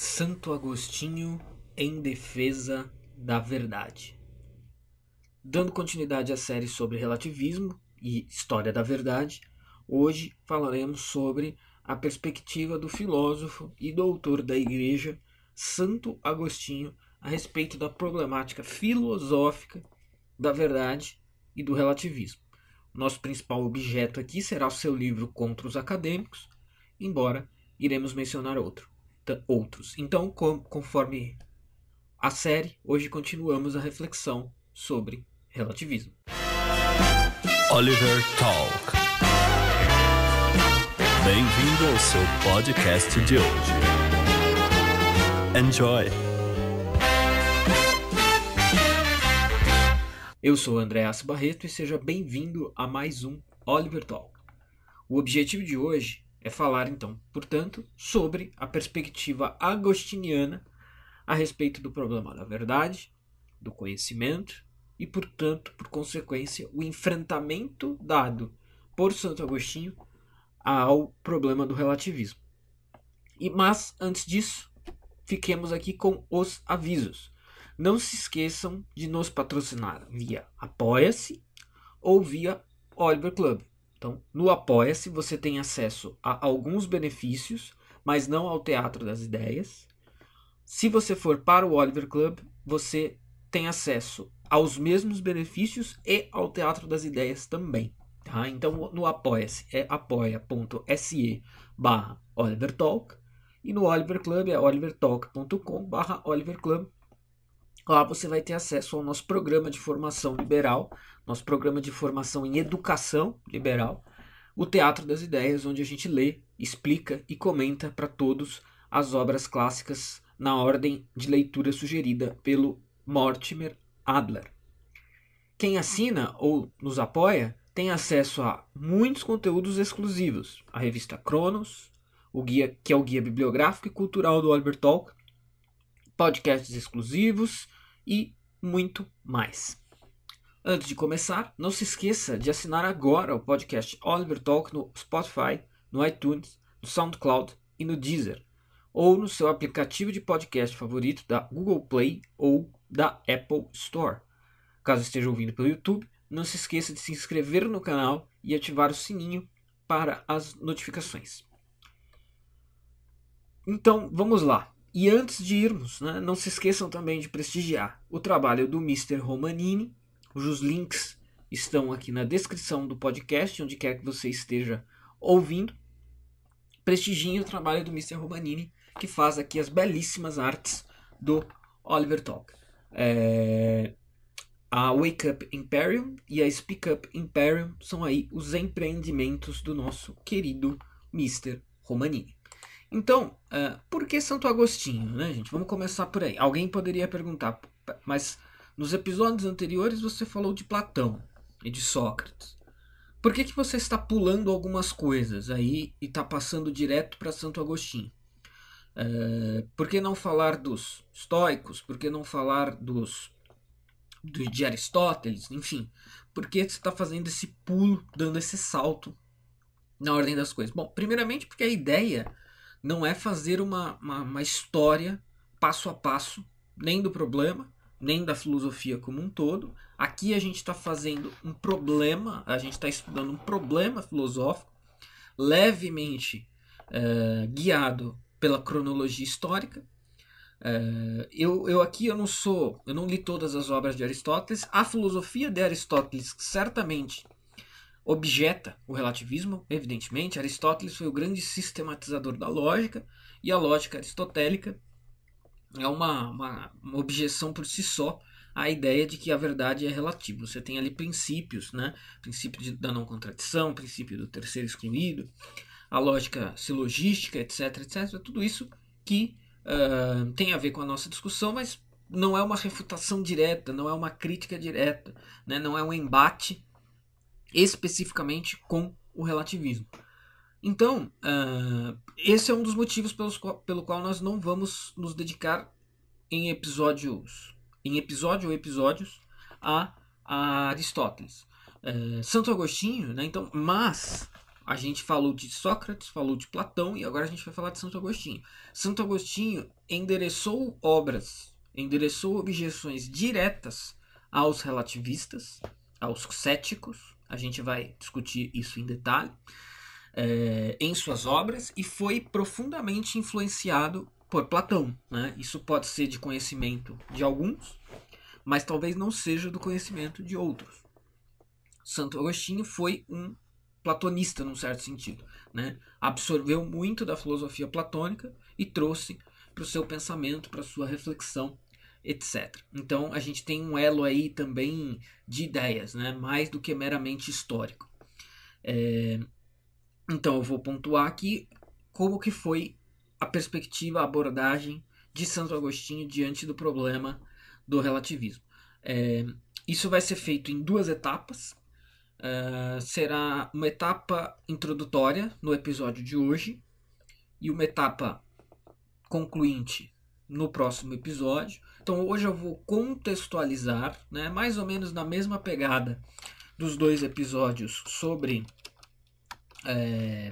Santo Agostinho em defesa da verdade. Dando continuidade à série sobre relativismo e história da verdade, hoje falaremos sobre a perspectiva do filósofo e doutor da Igreja Santo Agostinho a respeito da problemática filosófica da verdade e do relativismo. Nosso principal objeto aqui será o seu livro Contra os Acadêmicos, embora iremos mencionar outro outros. Então, com, conforme a série, hoje continuamos a reflexão sobre relativismo. Oliver Talk. Bem-vindo ao seu podcast de hoje. Enjoy! Eu sou Andréas Barreto e seja bem-vindo a mais um Oliver Talk. O objetivo de hoje é falar então, portanto, sobre a perspectiva agostiniana a respeito do problema da verdade, do conhecimento e, portanto, por consequência, o enfrentamento dado por Santo Agostinho ao problema do relativismo. E mas antes disso, fiquemos aqui com os avisos. Não se esqueçam de nos patrocinar via Apoia-se ou via Oliver Club. Então, no Apoia-se você tem acesso a alguns benefícios, mas não ao Teatro das Ideias. Se você for para o Oliver Club, você tem acesso aos mesmos benefícios e ao Teatro das Ideias também. Tá? Então, no Apoia-se é apoia.se barra Oliver Talk e no Oliver Club é olivertalk.com barra Oliver Club Lá você vai ter acesso ao nosso programa de formação liberal, nosso programa de formação em educação liberal, o Teatro das Ideias, onde a gente lê, explica e comenta para todos as obras clássicas na ordem de leitura sugerida pelo Mortimer Adler. Quem assina ou nos apoia tem acesso a muitos conteúdos exclusivos, a revista Cronos, o guia que é o guia bibliográfico e cultural do Albert Talk, podcasts exclusivos, e muito mais. Antes de começar, não se esqueça de assinar agora o podcast Oliver Talk no Spotify, no iTunes, no SoundCloud e no Deezer, ou no seu aplicativo de podcast favorito da Google Play ou da Apple Store. Caso esteja ouvindo pelo YouTube, não se esqueça de se inscrever no canal e ativar o sininho para as notificações. Então, vamos lá. E antes de irmos, né, não se esqueçam também de prestigiar o trabalho do Mr. Romanini, cujos links estão aqui na descrição do podcast, onde quer que você esteja ouvindo. Prestigiem o trabalho do Mr. Romanini, que faz aqui as belíssimas artes do Oliver Talk. É... A Wake Up Imperium e a Speak Up Imperium são aí os empreendimentos do nosso querido Mr. Romanini. Então, uh, por que Santo Agostinho, né, gente? Vamos começar por aí. Alguém poderia perguntar, mas nos episódios anteriores você falou de Platão e de Sócrates. Por que, que você está pulando algumas coisas aí e está passando direto para Santo Agostinho? Uh, por que não falar dos estoicos? Por que não falar dos de Aristóteles? Enfim, por que você está fazendo esse pulo, dando esse salto na ordem das coisas? Bom, primeiramente porque a ideia não é fazer uma, uma, uma história passo a passo, nem do problema, nem da filosofia como um todo. Aqui a gente está fazendo um problema, a gente está estudando um problema filosófico, levemente é, guiado pela cronologia histórica. É, eu, eu aqui eu não sou, eu não li todas as obras de Aristóteles. A filosofia de Aristóteles certamente objeta o relativismo, evidentemente. Aristóteles foi o grande sistematizador da lógica, e a lógica aristotélica é uma, uma, uma objeção por si só à ideia de que a verdade é relativa. Você tem ali princípios, né? princípio de, da não contradição, princípio do terceiro excluído, a lógica silogística, etc, etc. Tudo isso que uh, tem a ver com a nossa discussão, mas não é uma refutação direta, não é uma crítica direta, né? não é um embate especificamente com o relativismo. Então, uh, esse é um dos motivos pelos, pelo qual nós não vamos nos dedicar em episódios, em episódio ou episódios, a, a Aristóteles. Uh, Santo Agostinho, né? Então, mas a gente falou de Sócrates, falou de Platão e agora a gente vai falar de Santo Agostinho. Santo Agostinho endereçou obras, endereçou objeções diretas aos relativistas, aos céticos, a gente vai discutir isso em detalhe é, em suas obras e foi profundamente influenciado por Platão. Né? Isso pode ser de conhecimento de alguns, mas talvez não seja do conhecimento de outros. Santo Agostinho foi um platonista, num certo sentido. Né? Absorveu muito da filosofia platônica e trouxe para o seu pensamento, para a sua reflexão etc. Então a gente tem um elo aí também de ideias, né? mais do que meramente histórico. É... Então eu vou pontuar aqui como que foi a perspectiva, a abordagem de Santo Agostinho diante do problema do relativismo. É... Isso vai ser feito em duas etapas. É, será uma etapa introdutória no episódio de hoje e uma etapa concluinte no próximo episódio. Então hoje eu vou contextualizar, né, mais ou menos na mesma pegada dos dois episódios sobre é,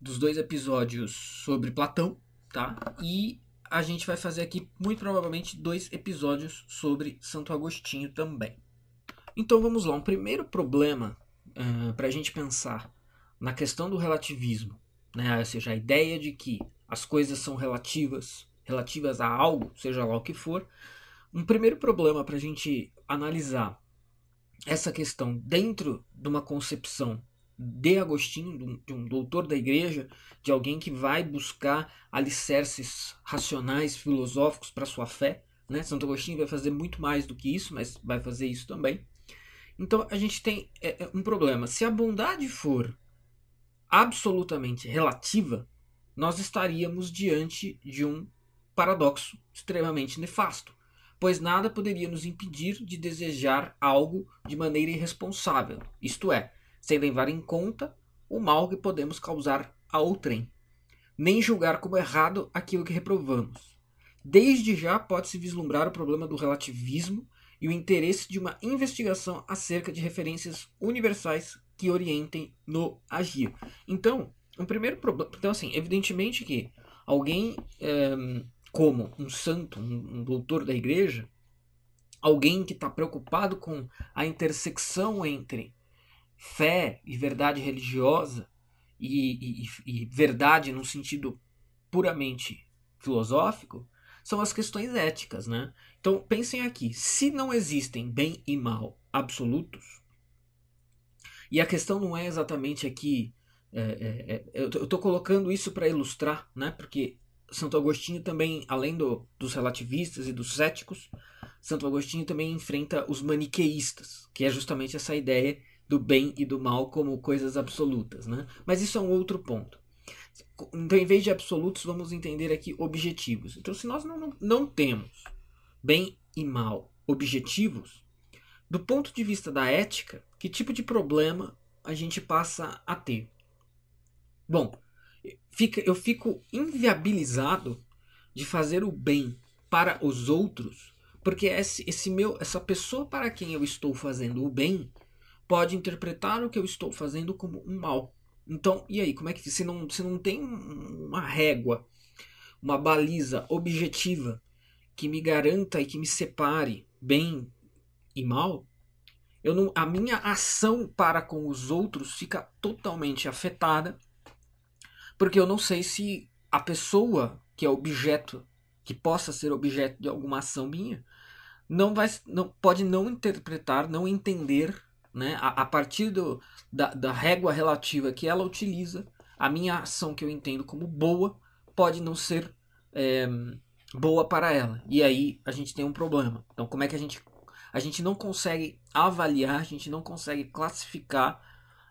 dos dois episódios sobre Platão, tá? E a gente vai fazer aqui muito provavelmente dois episódios sobre Santo Agostinho também. Então vamos lá, um primeiro problema uh, é, para a gente pensar na questão do relativismo, né? ou seja, a ideia de que as coisas são relativas, relativas a algo, seja lá o que for. Um primeiro problema para a gente analisar essa questão dentro de uma concepção de Agostinho, de um doutor da igreja, de alguém que vai buscar alicerces racionais, filosóficos para sua fé. Né? Santo Agostinho vai fazer muito mais do que isso, mas vai fazer isso também. Então a gente tem é, é um problema. Se a bondade for absolutamente relativa, nós estaríamos diante de um paradoxo extremamente nefasto, pois nada poderia nos impedir de desejar algo de maneira irresponsável, isto é, sem levar em conta o mal que podemos causar a outrem, nem julgar como errado aquilo que reprovamos. Desde já pode-se vislumbrar o problema do relativismo e o interesse de uma investigação acerca de referências universais que orientem no agir. Então, o primeiro problema. Então, assim, evidentemente que alguém é, como um santo, um, um doutor da igreja, alguém que está preocupado com a intersecção entre fé e verdade religiosa e, e, e verdade num sentido puramente filosófico, são as questões éticas, né? Então pensem aqui, se não existem bem e mal absolutos, e a questão não é exatamente aqui é, é, é, eu estou colocando isso para ilustrar, né? Porque Santo Agostinho também, além do, dos relativistas e dos céticos, Santo Agostinho também enfrenta os maniqueístas, que é justamente essa ideia do bem e do mal como coisas absolutas, né? Mas isso é um outro ponto. Então, em vez de absolutos, vamos entender aqui objetivos. Então, se nós não, não, não temos bem e mal objetivos, do ponto de vista da ética, que tipo de problema a gente passa a ter? Bom, fica, eu fico inviabilizado de fazer o bem para os outros, porque esse, esse meu, essa pessoa para quem eu estou fazendo o bem pode interpretar o que eu estou fazendo como um mal. Então, e aí, como é que se não, se não tem uma régua, uma baliza objetiva que me garanta e que me separe bem e mal, eu não, a minha ação para com os outros fica totalmente afetada porque eu não sei se a pessoa que é objeto, que possa ser objeto de alguma ação minha, não vai, não, pode não interpretar, não entender, né, a, a partir do, da, da régua relativa que ela utiliza, a minha ação que eu entendo como boa pode não ser é, boa para ela. E aí a gente tem um problema. Então, como é que a gente. A gente não consegue avaliar, a gente não consegue classificar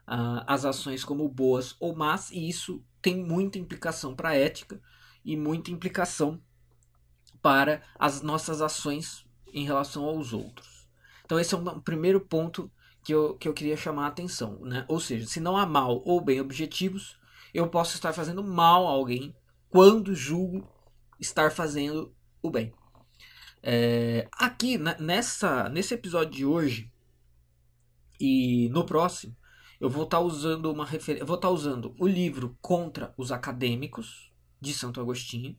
uh, as ações como boas ou más, e isso tem muita implicação para a ética e muita implicação para as nossas ações em relação aos outros. Então, esse é um primeiro ponto que eu, que eu queria chamar a atenção. Né? Ou seja, se não há mal ou bem objetivos, eu posso estar fazendo mal a alguém quando julgo estar fazendo o bem. É, aqui, né, nessa, nesse episódio de hoje e no próximo, eu vou estar tá usando uma referência, vou estar tá usando o livro contra os acadêmicos de Santo Agostinho,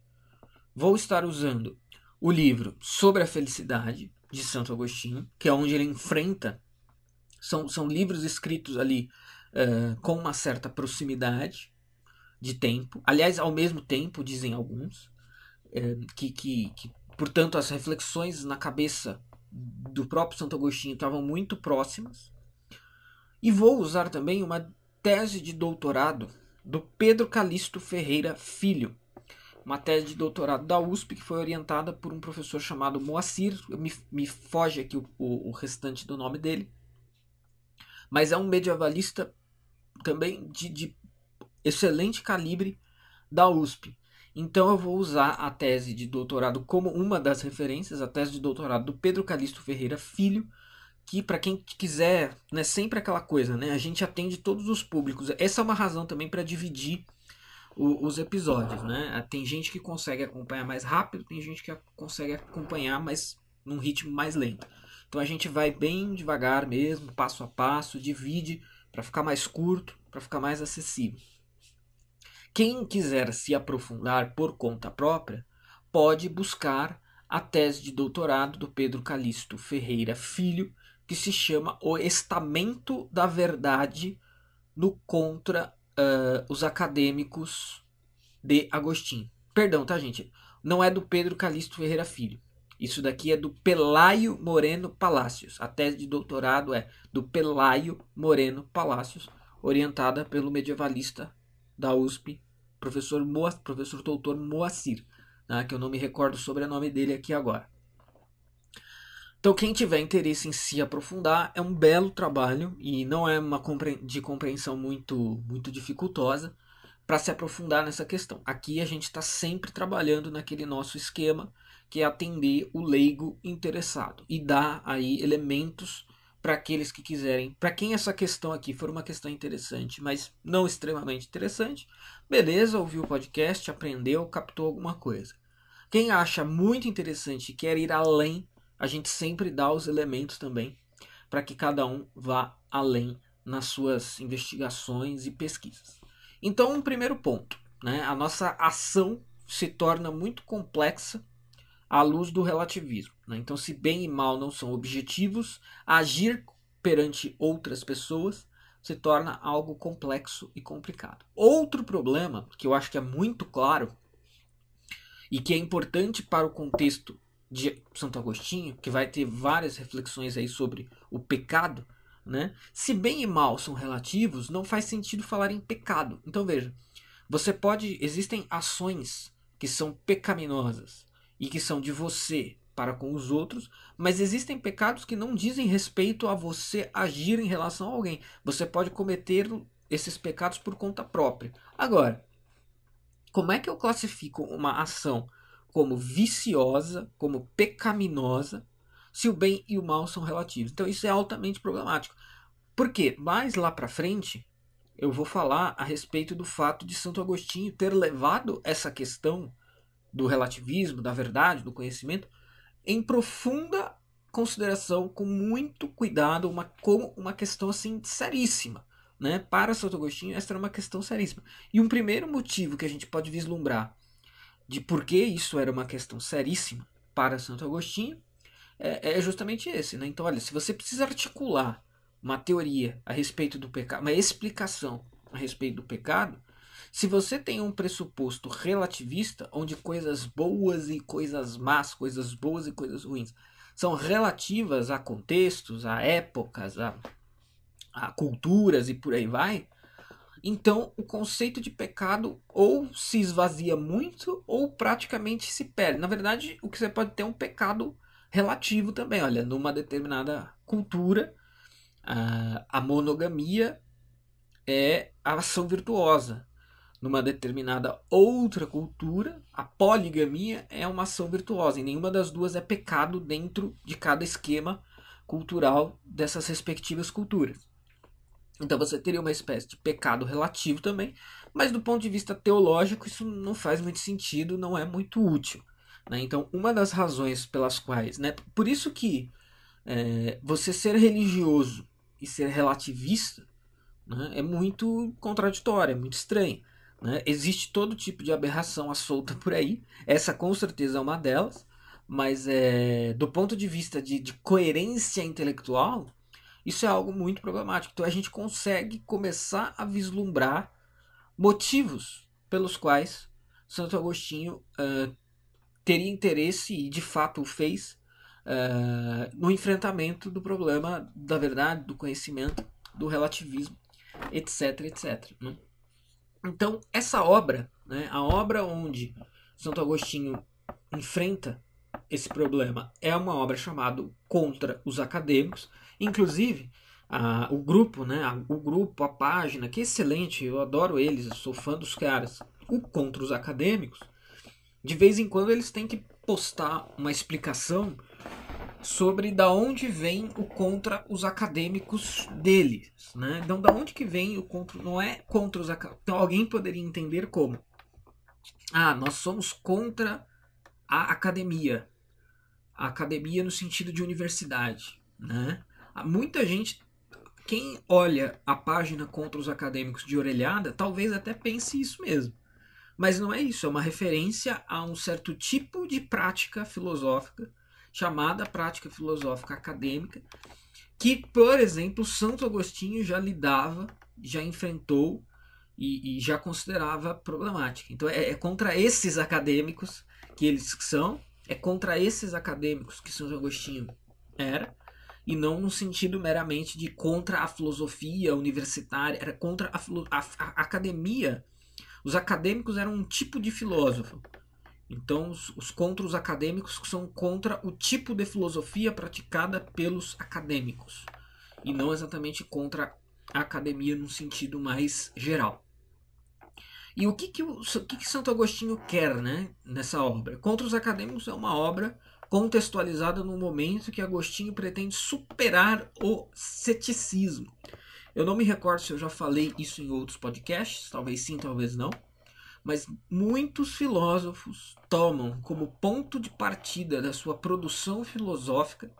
vou estar usando o livro sobre a felicidade de Santo Agostinho, que é onde ele enfrenta são, são livros escritos ali uh, com uma certa proximidade de tempo, aliás, ao mesmo tempo, dizem alguns, uh, que, que, que, portanto, as reflexões na cabeça do próprio Santo Agostinho estavam muito próximas, e vou usar também uma tese de doutorado do Pedro Calixto Ferreira Filho, uma tese de doutorado da USP que foi orientada por um professor chamado Moacir, me, me foge aqui o, o, o, restante do nome dele, mas é um medievalista também de, de, excelente calibre da USP. Então eu vou usar a tese de doutorado como uma das referências, a tese de doutorado do Pedro Calixto Ferreira Filho, que para quem quiser, né, sempre aquela coisa, né? A gente atende todos os públicos. Essa é uma razão também para dividir o, os episódios, né? Ah, tem gente que consegue acompanhar mais rápido, tem gente que consegue acompanhar mais num ritmo mais lento. Então a gente vai bem devagar mesmo, passo a passo, divide para ficar mais curto, para ficar mais acessível. Quem quiser se aprofundar por conta própria, pode buscar a tese de doutorado do Pedro Calixto Ferreira Filho, que se chama O Estamento da Verdade no Contra uh, os Acadêmicos de Agostinho. Perdão, tá, gente? Não é do Pedro Calixto Ferreira Filho. Isso daqui é do Pelaio Moreno Palácios. A tese de doutorado é do Pelaio Moreno Palácios, orientada pelo medievalista da USP, professor, Moa, professor doutor Moacir, né, que eu não me recordo o sobrenome dele aqui agora. Então, quem tiver interesse em se aprofundar, é um belo trabalho e não é uma compre de compreensão muito, muito dificultosa para se aprofundar nessa questão. Aqui a gente está sempre trabalhando naquele nosso esquema que é atender o leigo interessado e dar aí elementos para aqueles que quiserem. Para quem essa questão aqui for uma questão interessante, mas não extremamente interessante, beleza, ouviu o podcast, aprendeu, captou alguma coisa. Quem acha muito interessante e quer ir além, a gente sempre dá os elementos também para que cada um vá além nas suas investigações e pesquisas. Então, um primeiro ponto, né? A nossa ação se torna muito complexa à luz do relativismo. Né? Então, se bem e mal não são objetivos, agir perante outras pessoas se torna algo complexo e complicado. Outro problema, que eu acho que é muito claro e que é importante para o contexto de Santo Agostinho, que vai ter várias reflexões aí sobre o pecado, né? Se bem e mal são relativos, não faz sentido falar em pecado. Então veja, você pode, existem ações que são pecaminosas e que são de você para com os outros, mas existem pecados que não dizem respeito a você agir em relação a alguém. Você pode cometer esses pecados por conta própria. Agora, como é que eu classifico uma ação como viciosa, como pecaminosa, se o bem e o mal são relativos. Então isso é altamente problemático. Por quê? Mais lá para frente, eu vou falar a respeito do fato de Santo Agostinho ter levado essa questão do relativismo, da verdade, do conhecimento, em profunda consideração, com muito cuidado, uma, como uma questão assim seríssima. Né? Para Santo Agostinho, essa era uma questão seríssima. E um primeiro motivo que a gente pode vislumbrar de por que isso era uma questão seríssima para Santo Agostinho é, é justamente esse. Né? Então, olha, se você precisa articular uma teoria a respeito do pecado, uma explicação a respeito do pecado, se você tem um pressuposto relativista, onde coisas boas e coisas más, coisas boas e coisas ruins são relativas a contextos, a épocas, a, a culturas e por aí vai, então, o conceito de pecado ou se esvazia muito ou praticamente se perde. Na verdade, o que você pode ter é um pecado relativo também. Olha, numa determinada cultura, ah, a monogamia é a ação virtuosa. Numa determinada outra cultura, a poligamia é uma ação virtuosa. E nenhuma das duas é pecado dentro de cada esquema cultural dessas respectivas culturas. Então você teria uma espécie de pecado relativo também, mas do ponto de vista teológico isso não faz muito sentido, não é muito útil. Né? Então, uma das razões pelas quais. Né, por isso que é, você ser religioso e ser relativista né, é muito contraditório, é muito estranho. Né? Existe todo tipo de aberração à solta por aí, essa com certeza é uma delas, mas é, do ponto de vista de, de coerência intelectual, isso é algo muito problemático. Então a gente consegue começar a vislumbrar motivos pelos quais Santo Agostinho uh, teria interesse e de fato o fez uh, no enfrentamento do problema da verdade, do conhecimento, do relativismo, etc, etc. Né? Então essa obra, né, a obra onde Santo Agostinho enfrenta esse problema é uma obra chamada Contra os Acadêmicos, Inclusive, a, o grupo, né? A, o grupo, a página, que excelente, eu adoro eles, eu sou fã dos caras. O Contra os Acadêmicos, de vez em quando eles têm que postar uma explicação sobre da onde vem o contra os acadêmicos deles, né? Então da onde que vem o contra não é contra os acadêmicos. Então alguém poderia entender como ah, nós somos contra a academia. A academia no sentido de universidade, né? Ah, muita gente, quem olha a página contra os acadêmicos de orelhada, talvez até pense isso mesmo. Mas não é isso, é uma referência a um certo tipo de prática filosófica, chamada prática filosófica acadêmica, que, por exemplo, Santo Agostinho já lidava, já enfrentou e, e já considerava problemática. Então é, é contra esses acadêmicos que eles são, é contra esses acadêmicos que Santo Agostinho era, e não no sentido meramente de contra a filosofia universitária, era contra a, a, a academia. Os acadêmicos eram um tipo de filósofo. Então, os, os contra os acadêmicos são contra o tipo de filosofia praticada pelos acadêmicos, e não exatamente contra a academia num sentido mais geral. E o que, que, o, o que, que Santo Agostinho quer né, nessa obra? Contra os Acadêmicos é uma obra contextualizada no momento que Agostinho pretende superar o ceticismo. Eu não me recordo se eu já falei isso em outros podcasts, talvez sim, talvez não, mas muitos filósofos tomam como ponto de partida da sua produção filosófica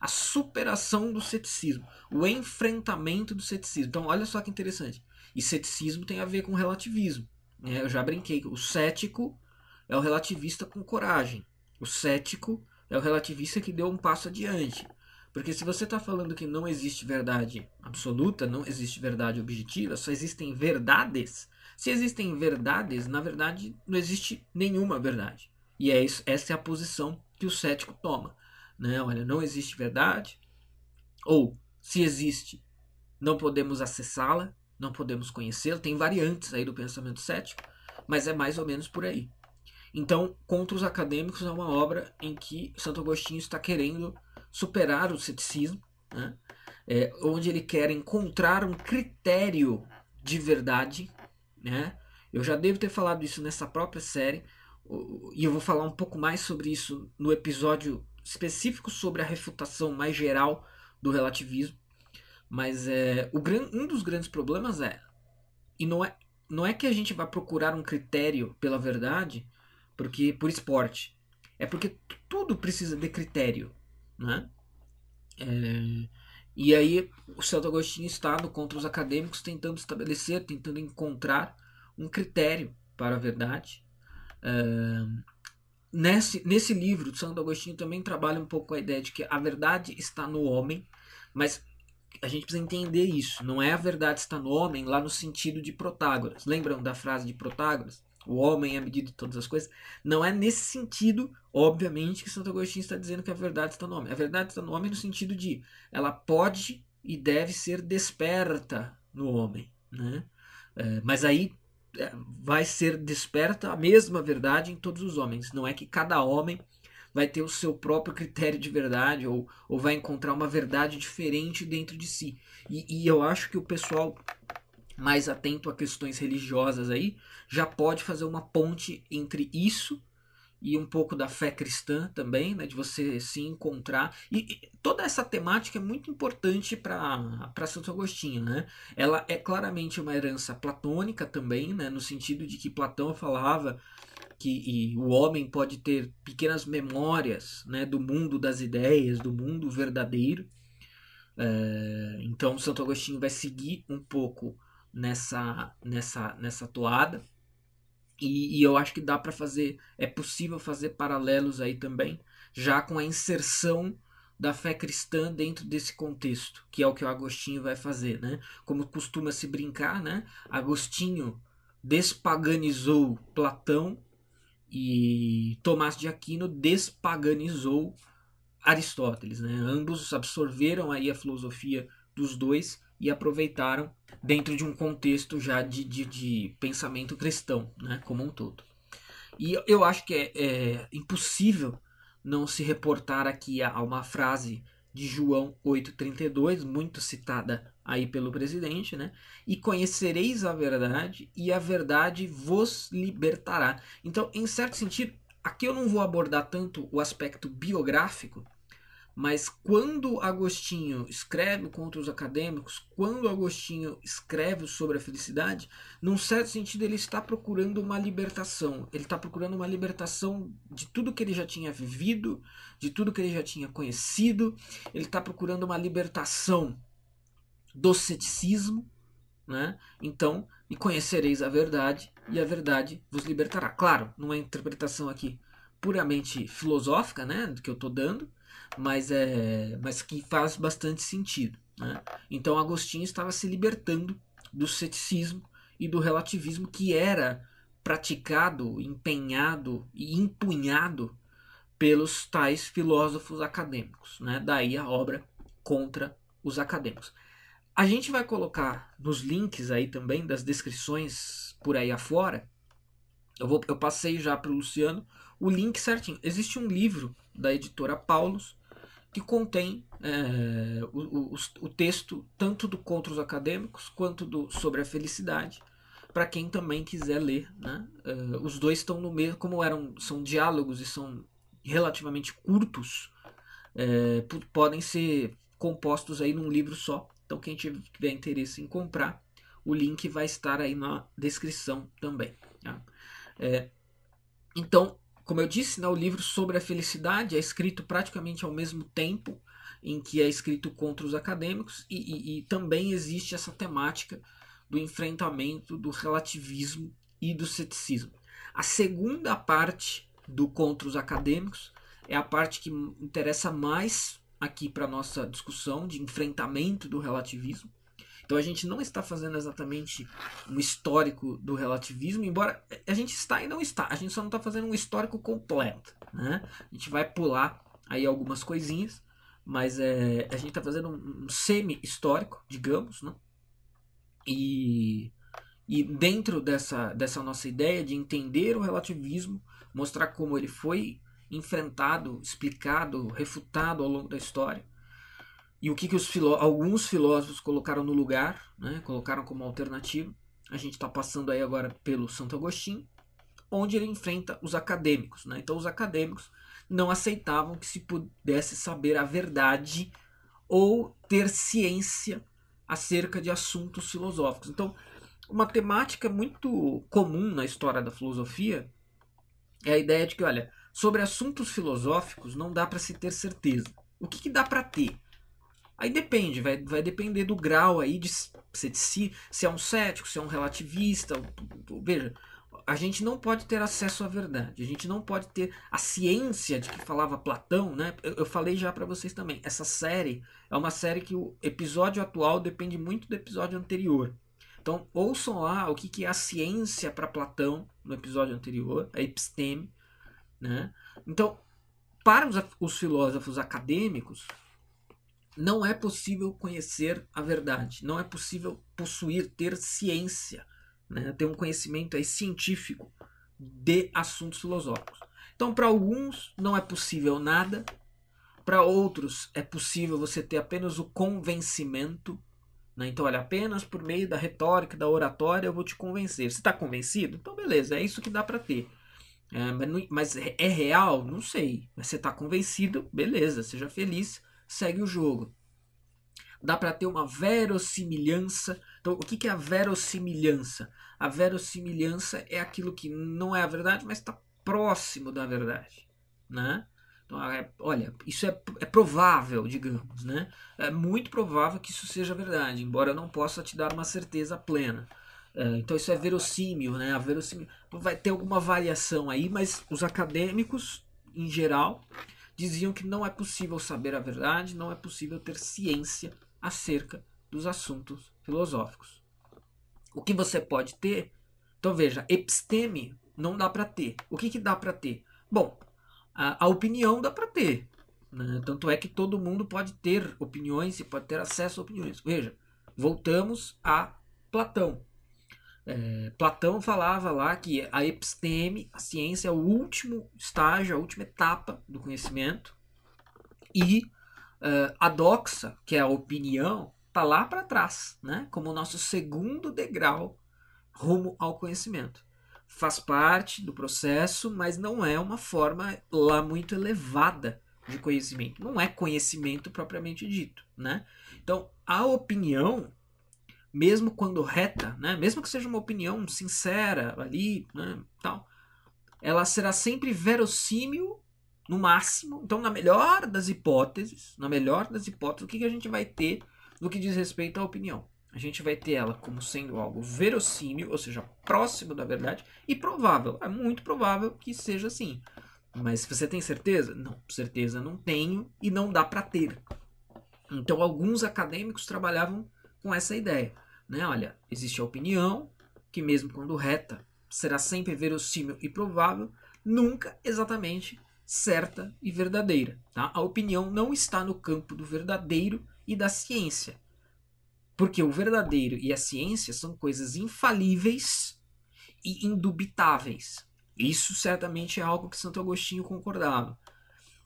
a superação do ceticismo, o enfrentamento do ceticismo. Então, olha só que interessante. E ceticismo tem a ver com relativismo. Né? Eu já brinquei. O cético é o relativista com coragem. O cético é o relativista que deu um passo adiante. Porque se você está falando que não existe verdade absoluta, não existe verdade objetiva, só existem verdades. Se existem verdades, na verdade não existe nenhuma verdade. E é isso, essa é a posição que o cético toma. Né? Olha, não existe verdade, ou se existe, não podemos acessá-la, não podemos conhecê-la. Tem variantes aí do pensamento cético, mas é mais ou menos por aí. Então, Contra os Acadêmicos é uma obra em que Santo Agostinho está querendo superar o ceticismo, né? é, onde ele quer encontrar um critério de verdade. Né? Eu já devo ter falado isso nessa própria série, e eu vou falar um pouco mais sobre isso no episódio específico sobre a refutação mais geral do relativismo. Mas é, o gran, um dos grandes problemas é, e não é, não é que a gente vá procurar um critério pela verdade, porque por esporte. É porque tudo precisa de critério, né? É, e aí o Santo Agostinho está no contra os acadêmicos tentando estabelecer, tentando encontrar um critério para a verdade. É, nesse, nesse livro, o Santo Agostinho também trabalha um pouco a ideia de que a verdade está no homem, mas a gente precisa entender isso. Não é a verdade está no homem lá no sentido de Protágoras. Lembram da frase de Protágoras? o homem é a medida de todas as coisas. Não é nesse sentido, obviamente, que Santo Agostinho está dizendo que a verdade está no homem. A verdade está no homem no sentido de ela pode e deve ser desperta no homem. Né? É, mas aí é, vai ser desperta a mesma verdade em todos os homens. Não é que cada homem vai ter o seu próprio critério de verdade ou, ou vai encontrar uma verdade diferente dentro de si. E, e eu acho que o pessoal mais atento a questões religiosas aí, já pode fazer uma ponte entre isso e um pouco da fé cristã também, né, de você se encontrar. E, e toda essa temática é muito importante para Santo Agostinho. Né? Ela é claramente uma herança platônica também, né, no sentido de que Platão falava que o homem pode ter pequenas memórias né, do mundo das ideias, do mundo verdadeiro. É, então, Santo Agostinho vai seguir um pouco nessa, nessa, nessa toada. E, e eu acho que dá para fazer, é possível fazer paralelos aí também, já com a inserção da fé cristã dentro desse contexto, que é o que o Agostinho vai fazer, né? Como costuma se brincar, né? Agostinho despaganizou Platão e Tomás de Aquino despaganizou Aristóteles, né? Ambos absorveram aí a filosofia dos dois e aproveitaram dentro de um contexto já de, de, de pensamento cristão, né, como um todo. E eu acho que é, é impossível não se reportar aqui a, a uma frase de João 8,32, muito citada aí pelo presidente, né? E conhecereis a verdade, e a verdade vos libertará. Então, em certo sentido, aqui eu não vou abordar tanto o aspecto biográfico, mas quando Agostinho escreve contra os acadêmicos, quando Agostinho escreve sobre a felicidade, num certo sentido ele está procurando uma libertação. Ele está procurando uma libertação de tudo que ele já tinha vivido, de tudo que ele já tinha conhecido. Ele está procurando uma libertação do ceticismo, né? Então, e conhecereis a verdade, e a verdade vos libertará. Claro, numa interpretação aqui puramente filosófica, né, do que eu estou dando mas, é, mas que faz bastante sentido. Né? Então Agostinho estava se libertando do ceticismo e do relativismo que era praticado, empenhado e empunhado pelos tais filósofos acadêmicos. Né? Daí a obra contra os acadêmicos. A gente vai colocar nos links aí também das descrições por aí afora. Eu, vou, eu passei já para o Luciano o link certinho. Existe um livro da editora Paulus que contém é, o, o, o, texto tanto do Contra os Acadêmicos quanto do Sobre a Felicidade, para quem também quiser ler. Né? É, os dois estão no mesmo, como eram, são diálogos e são relativamente curtos, é, podem ser compostos aí num livro só. Então quem tiver interesse em comprar, o link vai estar aí na descrição também. Tá? É, então como eu disse, né, o livro sobre a felicidade é escrito praticamente ao mesmo tempo em que é escrito contra os acadêmicos, e, e, e também existe essa temática do enfrentamento do relativismo e do ceticismo. A segunda parte do Contra os Acadêmicos é a parte que interessa mais aqui para nossa discussão de enfrentamento do relativismo, então a gente não está fazendo exatamente um histórico do relativismo, embora a gente está e não está. A gente só não está fazendo um histórico completo. Né? A gente vai pular aí algumas coisinhas, mas é, a gente está fazendo um, um semi-histórico, digamos. Né? E, e dentro dessa, dessa nossa ideia de entender o relativismo, mostrar como ele foi enfrentado, explicado, refutado ao longo da história e o que, que os filó alguns filósofos colocaram no lugar, né? colocaram como alternativa. A gente está passando aí agora pelo Santo Agostinho, onde ele enfrenta os acadêmicos. Né? Então, os acadêmicos não aceitavam que se pudesse saber a verdade ou ter ciência acerca de assuntos filosóficos. Então, uma temática muito comum na história da filosofia é a ideia de que, olha, sobre assuntos filosóficos não dá para se ter certeza. O que, que dá para ter? Aí depende, vai, vai depender do grau aí de, de si, se é um cético, se é um relativista. Veja, a gente não pode ter acesso à verdade, a gente não pode ter a ciência de que falava Platão, né? Eu, eu falei já para vocês também, essa série é uma série que o episódio atual depende muito do episódio anterior. Então, ouçam lá o que, que é a ciência para Platão no episódio anterior, a episteme, né? Então, para os, os filósofos acadêmicos, não é possível conhecer a verdade, não é possível possuir, ter ciência, né? ter um conhecimento aí, científico de assuntos filosóficos. Então, para alguns, não é possível nada, para outros, é possível você ter apenas o convencimento. Né? Então, olha, apenas por meio da retórica, da oratória, eu vou te convencer. Você está convencido? Então, beleza, é isso que dá para ter. É, mas é, é real? Não sei. Mas você está convencido? Beleza, seja feliz segue o jogo. Dá para ter uma verossimilhança. Então, o que é a verossimilhança? A verossimilhança é aquilo que não é a verdade, mas está próximo da verdade. Né? Então, é, olha, isso é, é provável, digamos. Né? É muito provável que isso seja verdade, embora eu não possa te dar uma certeza plena é, então isso é verossímil, né? A verossímil vai ter alguma variação aí, mas os acadêmicos em geral diziam que não é possível saber a verdade, não é possível ter ciência acerca dos assuntos filosóficos. O que você pode ter? Então veja, episteme não dá para ter. O que, que dá para ter? Bom, a, a opinião dá para ter. Né? Tanto é que todo mundo pode ter opiniões e pode ter acesso a opiniões. Veja, voltamos a Platão. É, Platão falava lá que a episteme, a ciência, é o último estágio, a última etapa do conhecimento. E uh, a doxa, que é a opinião, está lá para trás, né? como o nosso segundo degrau rumo ao conhecimento. Faz parte do processo, mas não é uma forma lá muito elevada de conhecimento. Não é conhecimento propriamente dito, né? Então, a opinião mesmo quando reta, né, mesmo que seja uma opinião sincera ali, né, tal, ela será sempre verossímil no máximo. Então, na melhor das hipóteses, na melhor das hipóteses, o que, que a gente vai ter no que diz respeito à opinião? A gente vai ter ela como sendo algo verossímil, ou seja, próximo da verdade, e provável. É muito provável que seja assim. Mas você tem certeza? Não, certeza não tenho e não dá para ter. Então, alguns acadêmicos trabalhavam com essa ideia. Né? Olha, existe a opinião, que mesmo quando reta, será sempre verossímil e provável, nunca exatamente certa e verdadeira. Tá? A opinião não está no campo do verdadeiro e da ciência. Porque o verdadeiro e a ciência são coisas infalíveis e indubitáveis. Isso certamente é algo que Santo Agostinho concordava.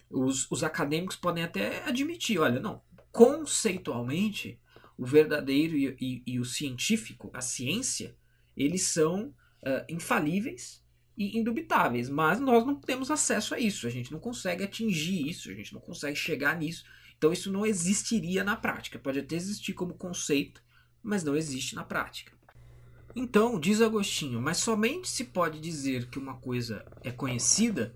Os, os acadêmicos podem até admitir: olha, não, conceitualmente, o verdadeiro e, e, e o científico, a ciência, eles são uh, infalíveis e indubitáveis, mas nós não temos acesso a isso, a gente não consegue atingir isso, a gente não consegue chegar nisso. Então isso não existiria na prática, pode até existir como conceito, mas não existe na prática. Então, diz Agostinho, mas somente se pode dizer que uma coisa é conhecida,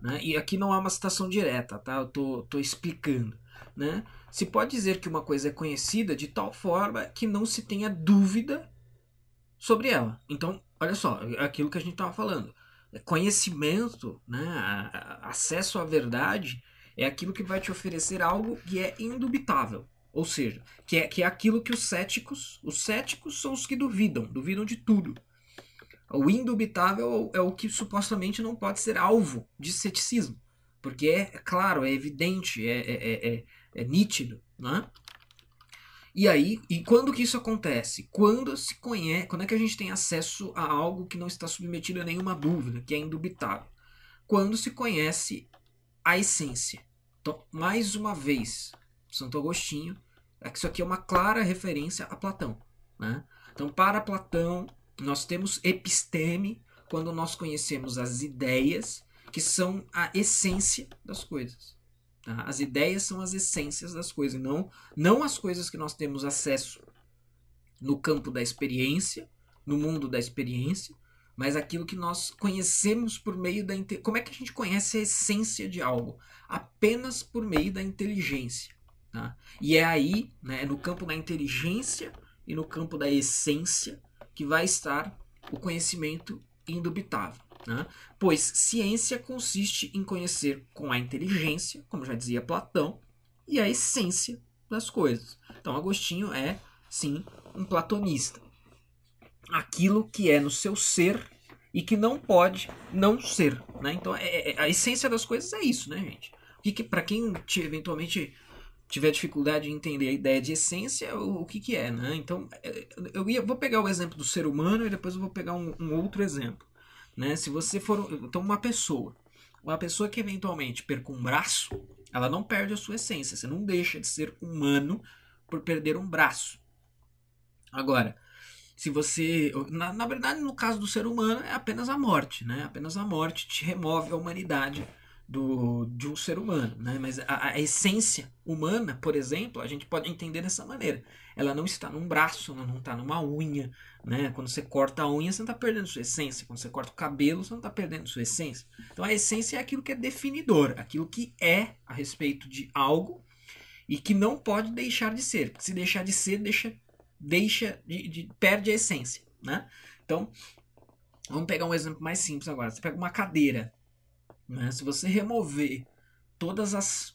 né? e aqui não há uma citação direta, tá? Eu estou tô explicando né, se pode dizer que uma coisa é conhecida de tal forma que não se tenha dúvida sobre ela. Então, olha só, é aquilo que a gente estava falando. Conhecimento, né, acesso à verdade, é aquilo que vai te oferecer algo que é indubitável. Ou seja, que é, que é aquilo que os céticos. Os céticos são os que duvidam, duvidam de tudo. O indubitável é o é que supostamente não pode ser alvo de ceticismo. Porque é, é claro, é evidente, é, é, é, é nítido, né? E aí, e quando que isso acontece? Quando se conhece, quando é que a gente tem acesso a algo que não está submetido a nenhuma dúvida, que é indubitável? Quando se conhece a essência. Então, mais uma vez, Santo Agostinho, isso aqui é uma clara referência a Platão. Né? Então, para Platão, nós temos episteme quando nós conhecemos as ideias que são a essência das coisas. Tá? As ideias são as essências das coisas, não, não as coisas que nós temos acesso no campo da experiência, no mundo da experiência, mas aquilo que nós conhecemos por meio da. Inte... Como é que a gente conhece a essência de algo? Apenas por meio da inteligência. Tá? E é aí, né, é no campo da inteligência e no campo da essência, que vai estar o conhecimento indubitável. Né? Pois ciência consiste em conhecer com a inteligência, como já dizia Platão, e a essência das coisas. Então, Agostinho é, sim, um platonista. Aquilo que é no seu ser e que não pode não ser. Né? Então, é, é, a essência das coisas é isso, né, gente? que, que para quem te, eventualmente tiver dificuldade de entender a ideia de essência, o, o que, que é, né? Então, é, eu ia, vou pegar o exemplo do ser humano e depois eu vou pegar um, um outro exemplo. Né? Se você for. Então, uma pessoa. Uma pessoa que eventualmente perca um braço, ela não perde a sua essência. Você não deixa de ser humano por perder um braço. Agora, se você. Na, na verdade, no caso do ser humano, é apenas a morte, né? Apenas a morte te remove a humanidade do, de um ser humano, né? Mas a, a, essência humana, por exemplo, a gente pode entender dessa maneira. Ela não está num braço, ela não está numa unha, né? Quando você corta a unha, você não está perdendo sua essência. Quando você corta o cabelo, você não está perdendo sua essência. Então a essência é aquilo que é definidor, aquilo que é a respeito de algo e que não pode deixar de ser. Porque se deixar de ser, deixa, deixa, de, de, perde a essência, né? Então Vamos pegar um exemplo mais simples agora. Você pega uma cadeira. Né? Se você remover todas as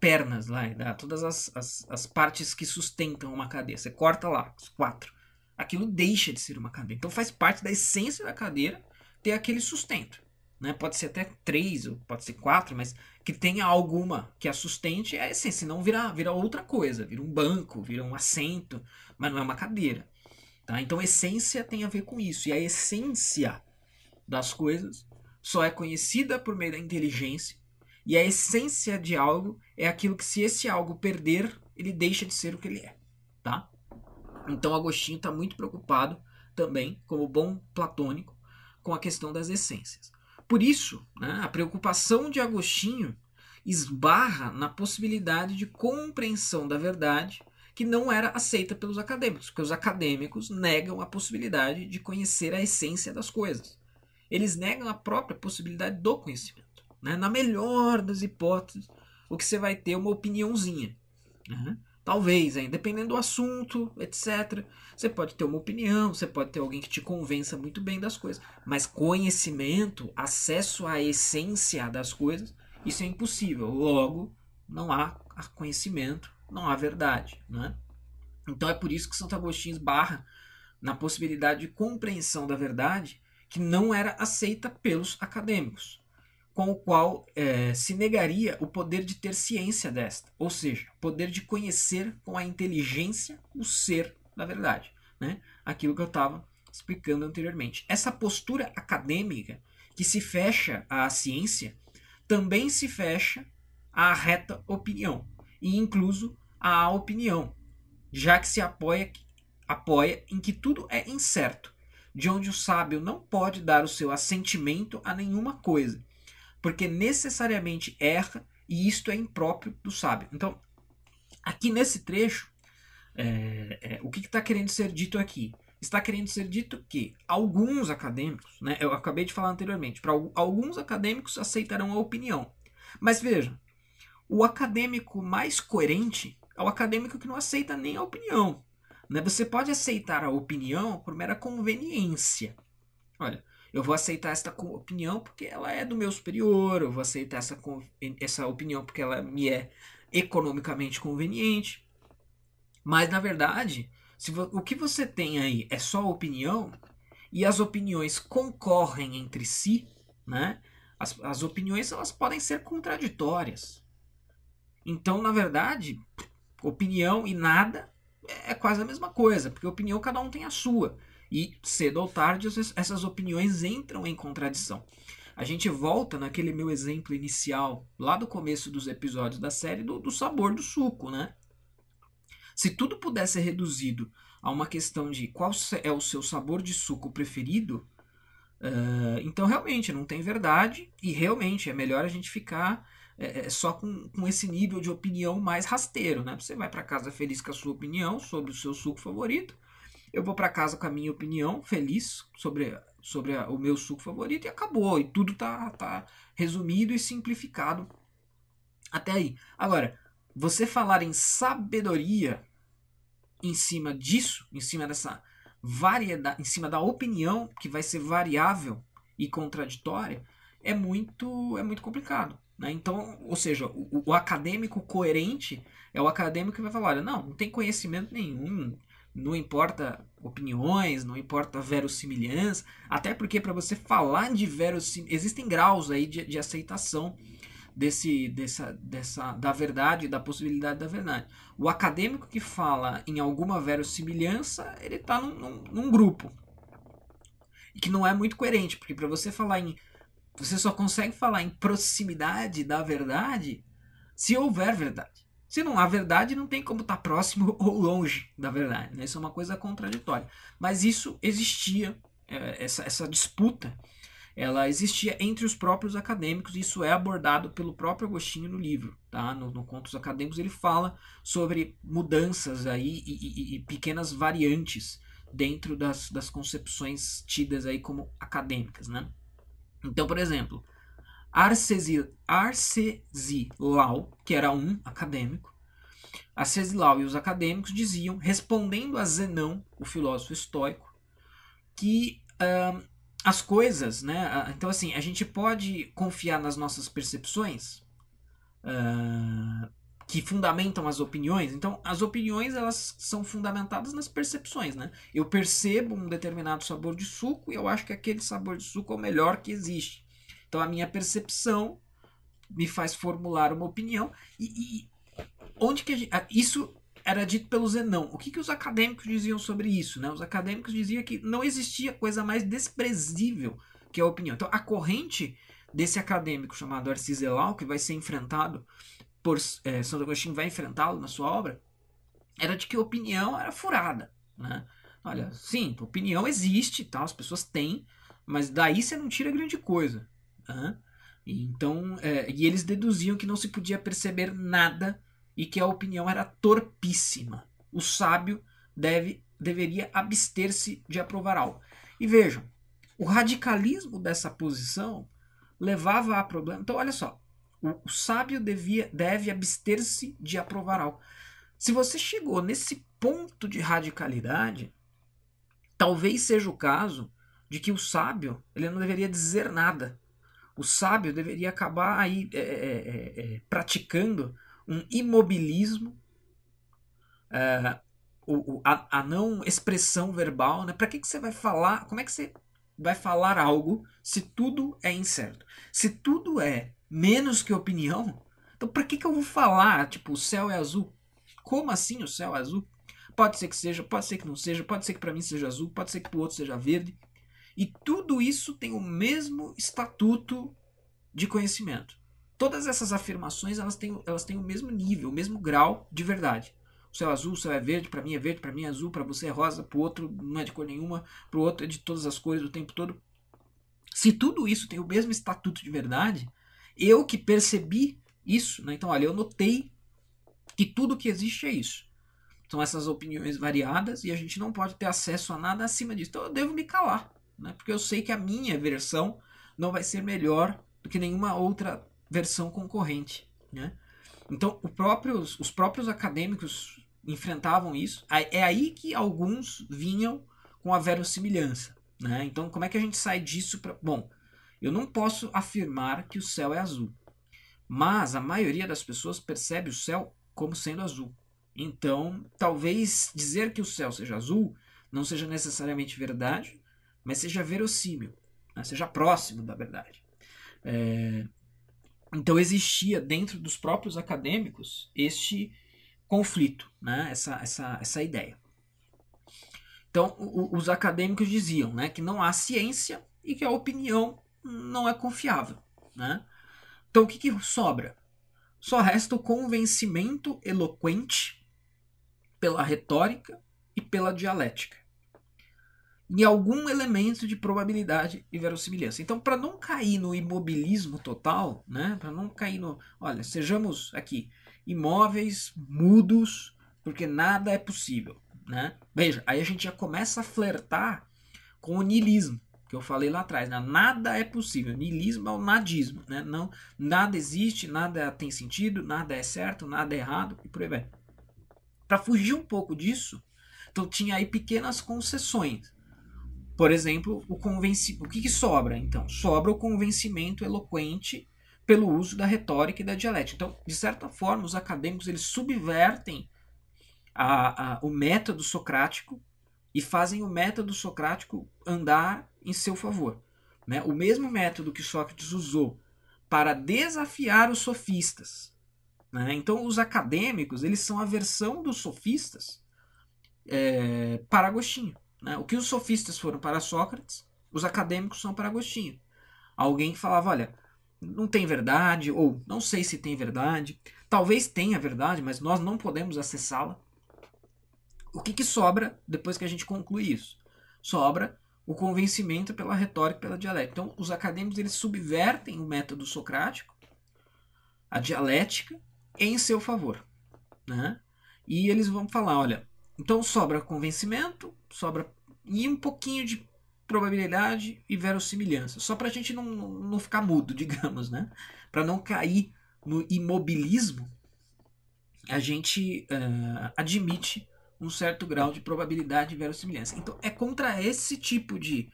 pernas lá, né? todas as, as, as, partes que sustentam uma cadeia, você corta lá, os quatro. Aquilo deixa de ser uma cadeia. Então faz parte da essência da cadeira ter aquele sustento. Né? Pode ser até três, ou pode ser quatro, mas que tenha alguma que a sustente é a essência, senão vira, vira outra coisa, vira um banco, vira um assento, mas não é uma cadeira. Tá? Então essência tem a ver com isso. E a essência das coisas só é conhecida por meio da inteligência, e a essência de algo é aquilo que, se esse algo perder, ele deixa de ser o que ele é. Tá? Então, Agostinho está muito preocupado também, como bom platônico, com a questão das essências. Por isso, né, a preocupação de Agostinho esbarra na possibilidade de compreensão da verdade que não era aceita pelos acadêmicos, porque os acadêmicos negam a possibilidade de conhecer a essência das coisas eles negam a própria possibilidade do conhecimento. Né? Na melhor das hipóteses, o que você vai ter é uma opiniãozinha. Né? Talvez, hein? dependendo do assunto, etc. Você pode ter uma opinião, você pode ter alguém que te convença muito bem das coisas. Mas conhecimento, acesso à essência das coisas, isso é impossível. Logo, não há conhecimento, não há verdade. Né? Então é por isso que Santo Agostinho barra na possibilidade de compreensão da verdade que não era aceita pelos acadêmicos, com o qual é, se negaria o poder de ter ciência desta, ou seja, o poder de conhecer com a inteligência o ser da verdade, né? aquilo que eu estava explicando anteriormente. Essa postura acadêmica que se fecha à ciência também se fecha à reta opinião, e incluso à opinião, já que se apoia, apoia em que tudo é incerto de onde o sábio não pode dar o seu assentimento a nenhuma coisa, porque necessariamente erra e isto é impróprio do sábio. Então, aqui nesse trecho, é, é, o que está que tá querendo ser dito aqui? Está querendo ser dito que alguns acadêmicos, né, eu acabei de falar anteriormente, para alguns acadêmicos aceitarão a opinião. Mas veja, o acadêmico mais coerente é o acadêmico que não aceita nem a opinião. Né? Você pode aceitar a opinião por mera conveniência. Olha, eu vou aceitar esta opinião porque ela é do meu superior, eu vou aceitar essa, essa opinião porque ela me é economicamente conveniente. Mas, na verdade, se o que você tem aí é só opinião, e as opiniões concorrem entre si, né? As, as opiniões elas podem ser contraditórias. Então, na verdade, opinião e nada é quase a mesma coisa, porque opinião cada um tem a sua. E cedo ou tarde essas opiniões entram em contradição. A gente volta naquele meu exemplo inicial, lá do começo dos episódios da série, do, do sabor do suco, né? Se tudo pudesse ser reduzido a uma questão de qual é o seu sabor de suco preferido, uh, então realmente não tem verdade e realmente é melhor a gente ficar é, é, só com, com esse nível de opinião mais rasteiro, né? Você vai para casa feliz com a sua opinião sobre o seu suco favorito. Eu vou para casa com a minha opinião feliz sobre, sobre a, o meu suco favorito e acabou. E tudo tá, tá resumido e simplificado até aí. Agora, você falar em sabedoria em cima disso, em cima dessa variedade, em cima da opinião que vai ser variável e contraditória, é muito é muito complicado. Né? Então, ou seja, o, o, acadêmico coerente é o acadêmico que vai falar: olha, não, não tem conhecimento nenhum, não importa opiniões, não importa verossimilhança, até porque para você falar de verossimilhança, existem graus aí de, de aceitação desse, dessa, dessa, da verdade, da possibilidade da verdade. O acadêmico que fala em alguma verossimilhança, ele está num, num, num, grupo. E que não é muito coerente, porque para você falar em você só consegue falar em proximidade da verdade se houver verdade. Se não há verdade, não tem como estar tá próximo ou longe da verdade. Né? Isso é uma coisa contraditória. Mas isso existia, é, essa, essa disputa, ela existia entre os próprios acadêmicos, e isso é abordado pelo próprio Agostinho no livro. Tá? No, no Contos Acadêmicos ele fala sobre mudanças aí e, e, e pequenas variantes dentro das, das concepções tidas aí como acadêmicas. Né? Então, por exemplo, Arcesilau, que era um acadêmico, Arcesilau e os acadêmicos diziam, respondendo a Zenão, o filósofo estoico, que uh, as coisas, né? Uh, então, assim, a gente pode confiar nas nossas percepções, uh, que fundamentam as opiniões. Então, as opiniões elas são fundamentadas nas percepções, né? Eu percebo um determinado sabor de suco e eu acho que aquele sabor de suco é o melhor que existe. Então, a minha percepção me faz formular uma opinião e, e onde que gente, isso era dito pelo Zenão. O que, que os acadêmicos diziam sobre isso? Né? Os acadêmicos diziam que não existia coisa mais desprezível que a opinião. Então, a corrente desse acadêmico chamado Arciselau, que vai ser enfrentado por é, Santo Agostinho vai enfrentá-lo na sua obra, era de que a opinião era furada. Né? Olha, uhum. sim, opinião existe, tal, tá? as pessoas têm, mas daí você não tira grande coisa. Né? E, então, é, e eles deduziam que não se podia perceber nada e que a opinião era torpíssima. O sábio deve, deveria abster-se de aprovar algo. E vejam, o radicalismo dessa posição levava a problema. Então, olha só, né? O, sábio devia, deve abster-se de aprovar algo. Se você chegou nesse ponto de radicalidade, talvez seja o caso de que o sábio ele não deveria dizer nada. O sábio deveria acabar aí é, é, é, é, é praticando um imobilismo, é, o, a, a, não expressão verbal. Né? Para que, que você vai falar? Como é que você vai falar algo se tudo é incerto? Se tudo é menos que opinião? Então, para que, que eu vou falar, tipo, o céu é azul? Como assim o céu é azul? Pode ser que seja, pode ser que não seja, pode ser que para mim seja azul, pode ser que para outro seja verde. E tudo isso tem o mesmo estatuto de conhecimento. Todas essas afirmações elas têm, elas têm o mesmo nível, o mesmo grau de verdade. O céu é azul, o céu é verde, para mim é verde, para mim é azul, para você é rosa, para outro não é de cor nenhuma, para outro é de todas as cores o tempo todo. Se tudo isso tem o mesmo estatuto de verdade, eu que percebi isso, né? Então, olha, eu notei que tudo que existe é isso. São essas opiniões variadas e a gente não pode ter acesso a nada acima disso. Então, eu devo me calar, né? Porque eu sei que a minha versão não vai ser melhor do que nenhuma outra versão concorrente, né? Então, próprios, os próprios acadêmicos enfrentavam isso. É aí que alguns vinham com a verossimilhança. Né? Então, como é que a gente sai disso? Pra... Bom, eu não posso afirmar que o céu é azul, mas a maioria das pessoas percebe o céu como sendo azul. Então, talvez dizer que o céu seja azul não seja necessariamente verdade, mas seja verossímil, né? seja próximo da verdade. É... Então, existia dentro dos próprios acadêmicos este conflito, né? essa, essa, essa ideia. Então, o, os acadêmicos diziam né, que não há ciência e que a opinião não é confiável. Né? Então o que, que sobra? Só resta o convencimento eloquente pela retórica e pela dialética. E algum elemento de probabilidade e verossimilhança. Então, para não cair no imobilismo total, né? para não cair no. Olha, sejamos aqui imóveis mudos, porque nada é possível. Né? Veja, aí a gente já começa a flertar com o niilismo que eu falei lá atrás, né? nada é possível, nilismo é o nadismo, né? Não, nada existe, nada tem sentido, nada é certo, nada é errado e por aí vai. Para fugir um pouco disso, então tinha aí pequenas concessões. Por exemplo, o convenci... o que, que sobra então? Sobra o convencimento eloquente pelo uso da retórica e da dialética. Então, de certa forma, os acadêmicos eles subvertem a, a, o método socrático e fazem o método socrático andar em seu favor. Né? O mesmo método que Sócrates usou para desafiar os sofistas. Né? Então, os acadêmicos eles são a versão dos sofistas é, para Agostinho. Né? O que os sofistas foram para Sócrates, os acadêmicos são para Agostinho. Alguém que falava: olha, não tem verdade, ou não sei se tem verdade, talvez tenha verdade, mas nós não podemos acessá-la. O que, que sobra depois que a gente conclui isso? Sobra o convencimento pela retórica, pela dialética. Então, os acadêmicos eles subvertem o método socrático, a dialética, em seu favor. Né? E eles vão falar, olha, então sobra convencimento, sobra e um pouquinho de probabilidade e verossimilhança, só para a gente não, não ficar mudo, digamos, né? Para não cair no imobilismo, a gente uh, admite um certo grau de probabilidade de verossimilhança. Então, é contra esse tipo de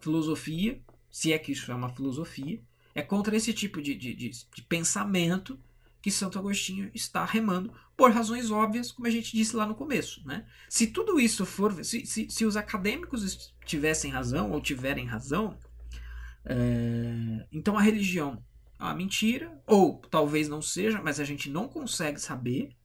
filosofia, se é que isso é uma filosofia, é contra esse tipo de, de, de, de pensamento que Santo Agostinho está remando por razões óbvias, como a gente disse lá no começo. Né? Se tudo isso for. Se, se, se os acadêmicos tivessem razão ou tiverem razão, é, então a religião é uma mentira, ou talvez não seja, mas a gente não consegue saber.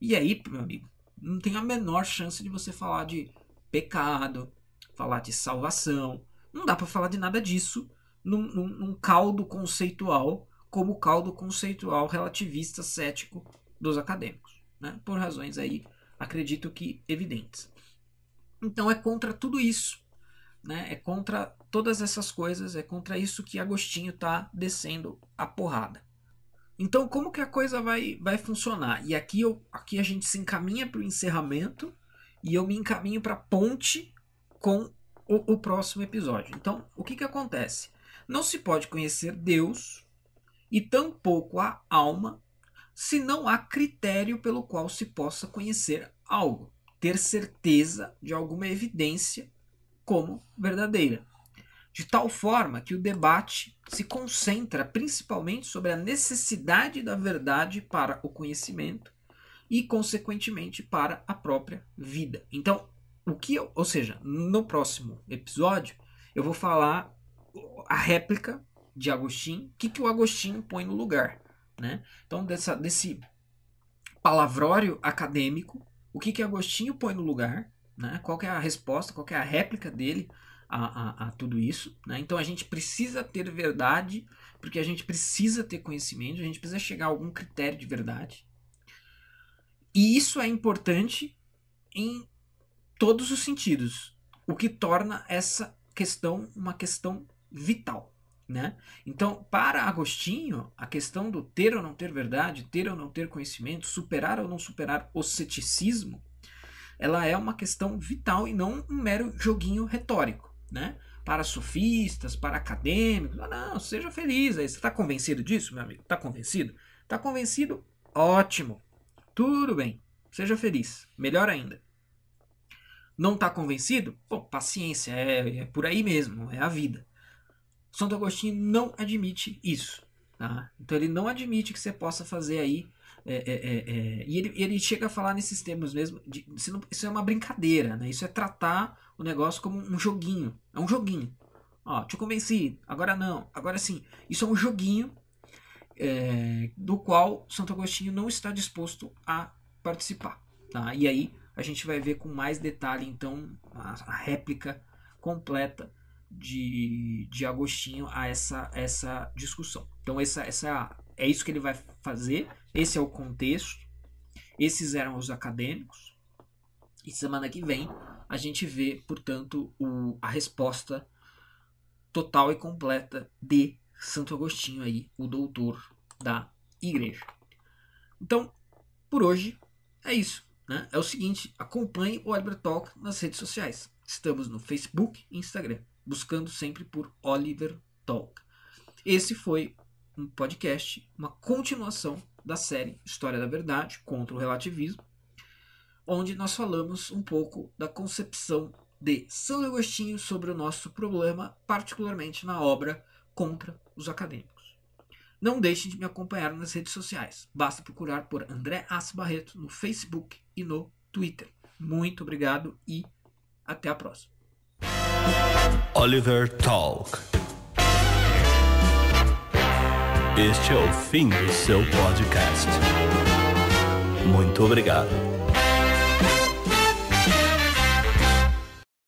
E aí, meu amigo, não tem a menor chance de você falar de pecado, falar de salvação. Não dá para falar de nada disso num, num, num caldo conceitual como o caldo conceitual relativista cético dos acadêmicos, né? por razões aí, acredito que evidentes. Então é contra tudo isso, né? é contra todas essas coisas, é contra isso que Agostinho está descendo a porrada. Então, como que a coisa vai, vai funcionar? E aqui, eu, aqui a gente se encaminha para o encerramento e eu me encaminho para a ponte com o, o, próximo episódio. Então, o que, que acontece? Não se pode conhecer Deus e tampouco a alma se não há critério pelo qual se possa conhecer algo, ter certeza de alguma evidência como verdadeira de tal forma que o debate se concentra principalmente sobre a necessidade da verdade para o conhecimento e, consequentemente, para a própria vida. Então, o que eu, ou seja, no próximo episódio, eu vou falar a réplica de Agostinho, o que, que o Agostinho põe no lugar. Né? Então, dessa, desse palavrório acadêmico, o que, que Agostinho põe no lugar, né? qual é a resposta, qual é a réplica dele a, a, a tudo isso. Né? Então a gente precisa ter verdade, porque a gente precisa ter conhecimento, a gente precisa chegar a algum critério de verdade. E isso é importante em todos os sentidos, o que torna essa questão uma questão vital. Né? Então, para Agostinho, a questão do ter ou não ter verdade, ter ou não ter conhecimento, superar ou não superar o ceticismo, ela é uma questão vital e não um mero joguinho retórico né? Para sofistas, para acadêmicos. Não, não seja feliz. Aí, você está convencido disso, meu amigo? Está convencido? Está convencido? Ótimo. Tudo bem. Seja feliz. Melhor ainda. Não está convencido? Pô, paciência, é, é por aí mesmo, é a vida. Santo Agostinho não admite isso. Tá? Então ele não admite que você possa fazer aí é é, é, é, e ele, ele chega a falar nesses termos mesmo. De, não, isso é uma brincadeira, né? Isso é tratar o negócio como um joguinho. É um joguinho. Ó, te convenci, agora não, agora sim. Isso é um joguinho é, do qual Santo Agostinho não está disposto a participar. Tá? E aí a gente vai ver com mais detalhe, então, a, a réplica completa de, de Agostinho a essa, essa discussão. Então, essa, essa é isso que ele vai fazer. Esse é o contexto. Esses eram os acadêmicos. E semana que vem a gente vê, portanto, o, a resposta total e completa de Santo Agostinho aí, o doutor da igreja. Então, por hoje é isso. Né? É o seguinte: acompanhe o Oliver Talk nas redes sociais. Estamos no Facebook e Instagram, buscando sempre por Oliver Talk. Esse foi um podcast, uma continuação da série História da Verdade contra o Relativismo, onde nós falamos um pouco da concepção de São Agostinho sobre o nosso problema, particularmente na obra Contra os Acadêmicos. Não deixem de me acompanhar nas redes sociais. Basta procurar por André Assi Barreto no Facebook e no Twitter. Muito obrigado e até a próxima. Oliver Talk. Este é o fim do seu podcast. Muito obrigado.